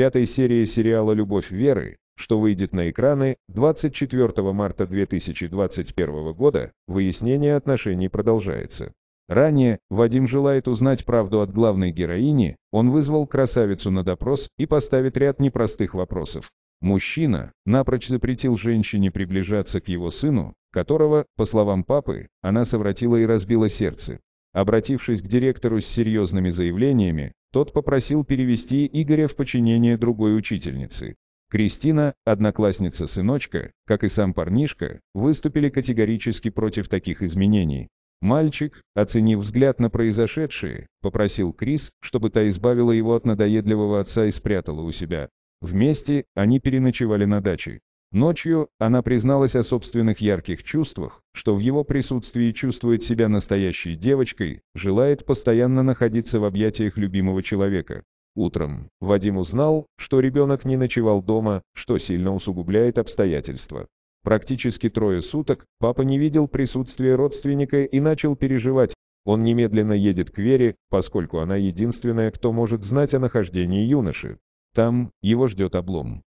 пятой серии сериала «Любовь Веры», что выйдет на экраны 24 марта 2021 года, выяснение отношений продолжается. Ранее Вадим желает узнать правду от главной героини, он вызвал красавицу на допрос и поставит ряд непростых вопросов. Мужчина напрочь запретил женщине приближаться к его сыну, которого, по словам папы, она совратила и разбила сердце. Обратившись к директору с серьезными заявлениями, тот попросил перевести Игоря в подчинение другой учительницы. Кристина, одноклассница сыночка, как и сам парнишка, выступили категорически против таких изменений. Мальчик, оценив взгляд на произошедшее, попросил Крис, чтобы та избавила его от надоедливого отца и спрятала у себя. Вместе они переночевали на даче. Ночью она призналась о собственных ярких чувствах, что в его присутствии чувствует себя настоящей девочкой, желает постоянно находиться в объятиях любимого человека. Утром Вадим узнал, что ребенок не ночевал дома, что сильно усугубляет обстоятельства. Практически трое суток папа не видел присутствия родственника и начал переживать. Он немедленно едет к Вере, поскольку она единственная, кто может знать о нахождении юноши. Там его ждет облом.